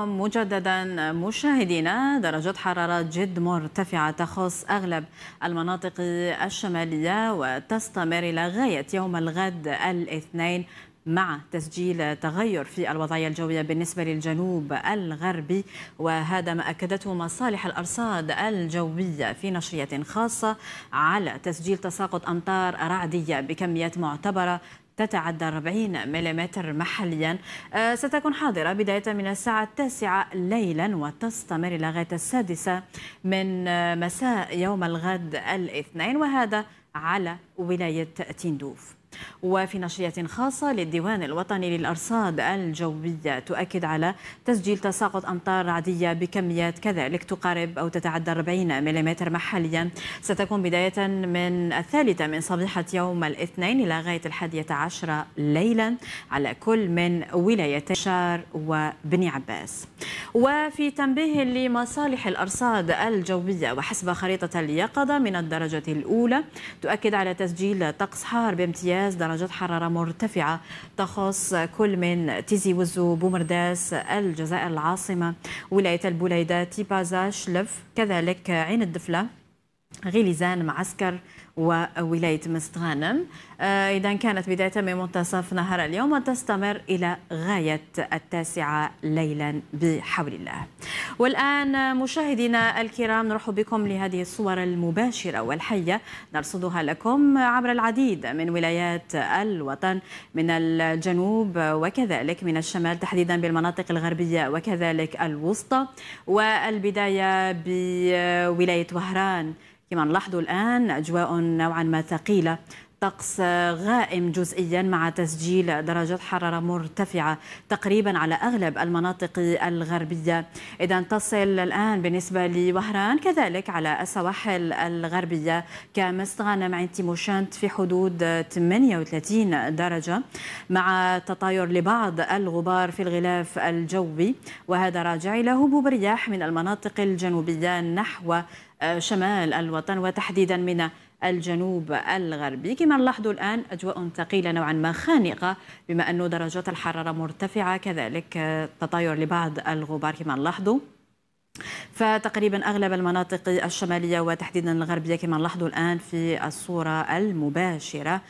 مجددا مشاهدينا درجات حرارة جد مرتفعة تخص أغلب المناطق الشمالية وتستمر إلى غاية يوم الغد الاثنين مع تسجيل تغير في الوضعية الجوية بالنسبة للجنوب الغربي وهذا ما أكدته مصالح الأرصاد الجوية في نشرية خاصة على تسجيل تساقط أمطار رعدية بكميات معتبرة تتعدى 40 ملم محليا آه، ستكون حاضرة بداية من الساعة التاسعة ليلا وتستمر إلى غاية السادسة من آه، مساء يوم الغد الاثنين وهذا على ولاية تندوف وفي نشرية خاصة للديوان الوطني للأرصاد الجوية تؤكد على تسجيل تساقط أمطار عادية بكميات كذلك تقارب أو تتعدى 40 ملم محليا ستكون بداية من الثالثة من صبيحة يوم الاثنين إلى غاية الحادية عشرة ليلا على كل من ولايتي شار وبني عباس وفي تنبيه لمصالح الأرصاد الجوية وحسب خريطة اليقظة من الدرجة الأولى تؤكد على تسجيل طقس حار بامتياز بومرداس درجات حرارة مرتفعة تخص كل من تيزي وزو بومرداس الجزائر العاصمة ولاية البوليدة تيبازا شلف كذلك عين الدفلة غيليزان معسكر وولاية مستغانم آه، إذا كانت بداية من منتصف نهار اليوم وتستمر إلى غاية التاسعة ليلا بحول الله والآن مشاهدينا الكرام نرحب بكم لهذه الصور المباشرة والحية نرصدها لكم عبر العديد من ولايات الوطن من الجنوب وكذلك من الشمال تحديدا بالمناطق الغربية وكذلك الوسطى والبداية بولاية وهران كما نلاحظ الآن أجواء نوعا ما ثقيلة الطقس غائم جزئيا مع تسجيل درجات حرارة مرتفعة تقريبا على أغلب المناطق الغربية إذا تصل الآن بالنسبة لوهران كذلك على السواحل الغربية كمست مع تيموشانت في حدود 38 درجة مع تطاير لبعض الغبار في الغلاف الجوي وهذا راجع إلى هبوب رياح من المناطق الجنوبية نحو شمال الوطن وتحديدا من الجنوب الغربي كما نلاحظ الآن أجواء ثقيلة نوعا ما خانقة بما أن درجات الحرارة مرتفعة كذلك تطاير لبعض الغبار كما نلاحظوا فتقريبا اغلب المناطق الشماليه وتحديدا الغربيه كما نلاحظوا الان في الصوره المباشره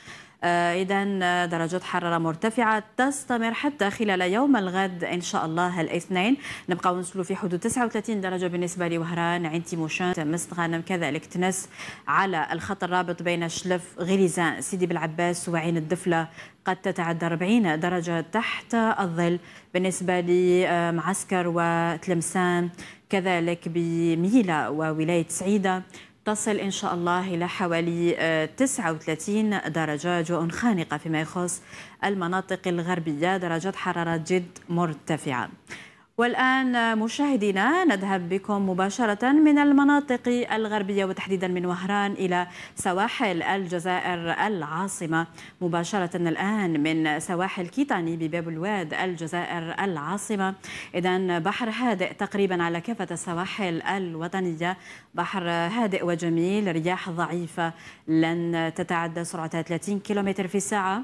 آه، إذا آه، درجات حرارة مرتفعة تستمر حتى خلال يوم الغد إن شاء الله الاثنين نبقى نوصلوا في حدود 39 درجة بالنسبة لوهران عين تيموشان مستغانم غانم كذلك تنس على الخط الرابط بين شلف غليزان سيدي بالعباس وعين الدفلة قد تتعدى 40 درجة تحت الظل بالنسبة لمعسكر آه، وتلمسان كذلك بميلا وولاية سعيدة تصل إن شاء الله إلى حوالي 39 آه، درجة جو خانقة فيما يخص المناطق الغربية درجات حرارة جد مرتفعة والآن مشاهدينا نذهب بكم مباشرة من المناطق الغربية وتحديدا من وهران إلى سواحل الجزائر العاصمة مباشرة الآن من سواحل كيتاني بباب الواد الجزائر العاصمة إذا بحر هادئ تقريبا على كافة السواحل الوطنية بحر هادئ وجميل رياح ضعيفة لن تتعدى سرعتها 30 كم في الساعة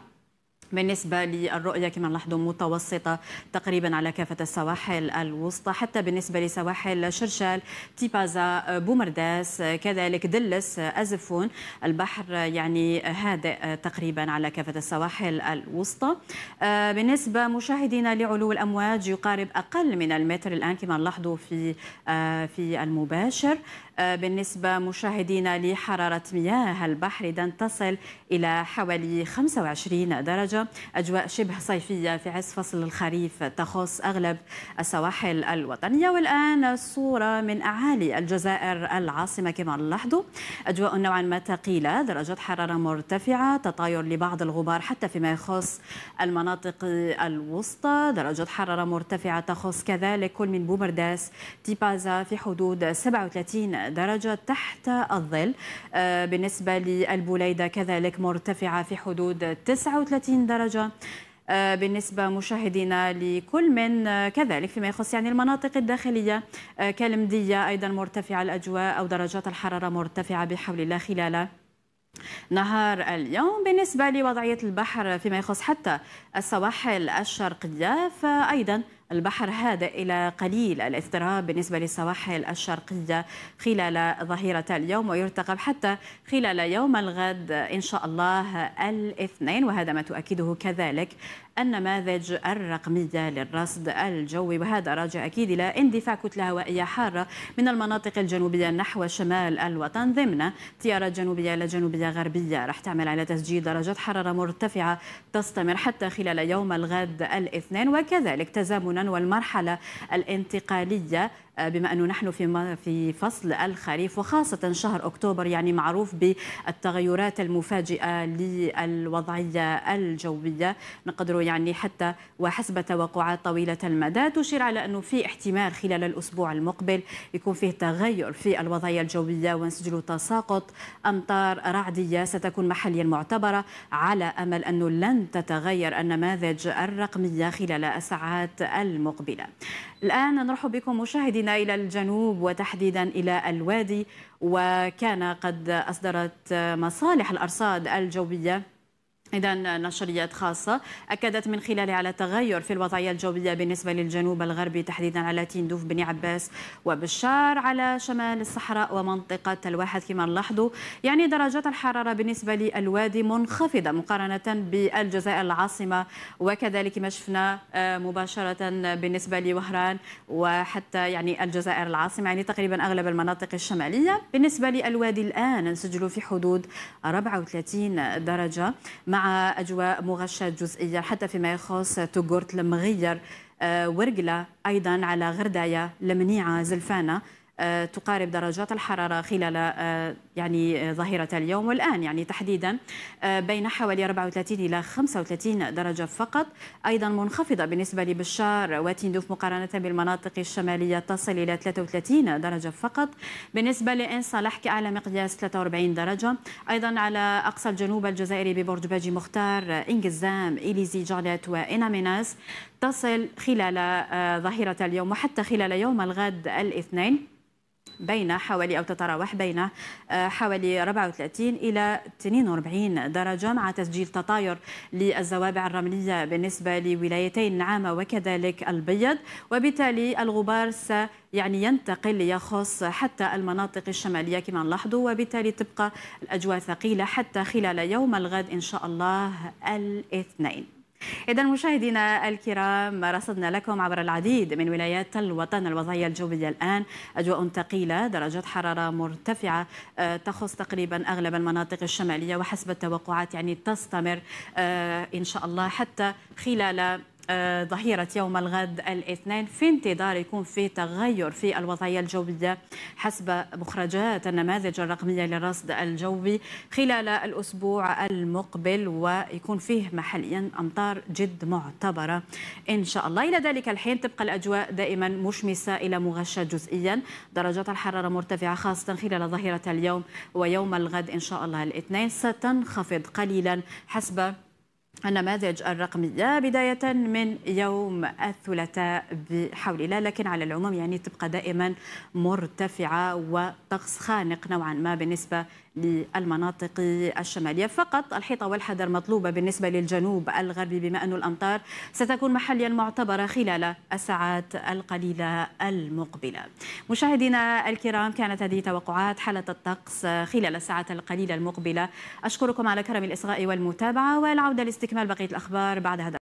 بالنسبة للرؤية كما نلاحظوا متوسطة تقريبا على كافة السواحل الوسطى حتى بالنسبة لسواحل شرشال تيبازا بومرداس كذلك دلس أزفون البحر يعني هادئ تقريبا على كافة السواحل الوسطى آه، بالنسبة مشاهدينا لعلو الأمواج يقارب أقل من المتر الآن كما نلاحظوا في آه، في المباشر آه، بالنسبة مشاهدينا لحرارة مياه البحر دان تصل إلى حوالي 25 درجة أجواء شبه صيفية في عز فصل الخريف تخص أغلب السواحل الوطنية والآن صورة من أعالي الجزائر العاصمة كما لاحظوا أجواء نوعا ما ثقيلة درجات حرارة مرتفعة تطاير لبعض الغبار حتى فيما يخص المناطق الوسطى درجات حرارة مرتفعة تخص كذلك كل من بومرداس تيبازا في حدود 37 درجة تحت الظل آه، بالنسبة للبوليدة كذلك مرتفعة في حدود 39 درجة آه، بالنسبة مشاهدينا لكل من آه، كذلك فيما يخص يعني المناطق الداخلية كالمدية أيضا مرتفعة الأجواء أو درجات الحرارة مرتفعة بحول الله خلال نهار اليوم بالنسبة لوضعية البحر فيما يخص حتى السواحل الشرقية فأيضا البحر هادئ إلى قليل الاضطراب بالنسبة للسواحل الشرقية خلال ظهيرة اليوم ويرتقب حتى خلال يوم الغد إن شاء الله الاثنين وهذا ما تؤكده كذلك النماذج الرقمية للرصد الجوي وهذا راجع أكيد إلى اندفاع كتلة هوائية حارة من المناطق الجنوبية نحو شمال الوطن ضمن تيارات جنوبية إلى جنوبية غربية راح تعمل على تسجيل درجات حرارة مرتفعة تستمر حتى خلال يوم الغد الاثنين وكذلك تزامنا والمرحلة الانتقالية آه، بما أنه نحن في في فصل الخريف وخاصة شهر أكتوبر يعني معروف بالتغيرات المفاجئة للوضعية الجوية نقدر يعني حتى وحسب توقعات طويلة المدى تشير على أنه في احتمال خلال الأسبوع المقبل يكون فيه تغير في الوضعية الجوية ونسجل تساقط أمطار رعدية ستكون محليا معتبرة على أمل أنه لن تتغير النماذج الرقمية خلال الساعات المقبلة الآن نرحب بكم مشاهدي مشاهدينا إلى الجنوب وتحديدا إلى الوادي وكان قد أصدرت مصالح الأرصاد الجوية إذا نشريات خاصة أكدت من خلالها على تغير في الوضعية الجوية بالنسبة للجنوب الغربي تحديدا على تندوف بن عباس وبشار على شمال الصحراء ومنطقة الواحد كما نلاحظوا يعني درجات الحرارة بالنسبة للوادي منخفضة مقارنة بالجزائر العاصمة وكذلك ما شفنا آه، مباشرة بالنسبة لوهران وحتى يعني الجزائر العاصمة يعني تقريبا أغلب المناطق الشمالية بالنسبة للوادي الآن نسجل في حدود 34 درجة مع مع أجواء مغشاة جزئيا حتى فيما يخص توغورت المغير آه، ورقلة أيضا على غرداية لمنيعة زلفانة آه، تقارب درجات الحرارة خلال آه، يعني آه، ظهيرة اليوم والآن يعني تحديدا بين حوالي 34 إلى 35 درجة فقط أيضا منخفضة بالنسبة لبشار وتندوف مقارنة بالمناطق الشمالية تصل إلى 33 درجة فقط بالنسبة لإن صالح كأعلى مقياس 43 درجة أيضا على أقصى الجنوب الجزائري ببرج باجي مختار إنجزام إليزي جالات وإناميناس تصل خلال ظهيرة اليوم وحتى خلال يوم الغد الاثنين بين حوالي أو تتراوح بين آه، حوالي 34 إلى 42 درجة مع تسجيل تطاير للزوابع الرملية بالنسبة لولايتي النعامة وكذلك البيض وبالتالي الغبار س يعني ينتقل ليخص حتى المناطق الشمالية كما نلاحظوا وبالتالي تبقى الأجواء ثقيلة حتى خلال يوم الغد إن شاء الله الاثنين إذا مشاهدينا الكرام رصدنا لكم عبر العديد من ولايات الوطن الوضعية الجوية الآن أجواء ثقيلة درجات حرارة مرتفعة آه، تخص تقريبا أغلب المناطق الشمالية وحسب التوقعات يعني تستمر آه، إن شاء الله حتى خلال آه، ظهيرة يوم الغد الاثنين في انتظار يكون في تغير في الوضعية الجوية حسب مخرجات النماذج الرقمية للرصد الجوي خلال الأسبوع المقبل ويكون فيه محليا أمطار جد معتبرة إن شاء الله إلى ذلك الحين تبقى الأجواء دائما مشمسة إلى مغشة جزئيا درجات الحرارة مرتفعة خاصة خلال ظهيرة اليوم ويوم الغد إن شاء الله الاثنين ستنخفض قليلا حسب النماذج الرقمية بداية من يوم الثلاثاء بحول الله لكن على العموم يعني تبقى دائما مرتفعة وطقس خانق نوعا ما بالنسبة للمناطق الشمالية فقط الحيطة والحذر مطلوبة بالنسبة للجنوب الغربي بما أن الأمطار ستكون محليا معتبرة خلال الساعات القليلة المقبلة مشاهدينا الكرام كانت هذه توقعات حالة الطقس خلال الساعات القليلة المقبلة أشكركم على كرم الإصغاء والمتابعة والعودة لاستكمال بقية الأخبار بعد هذا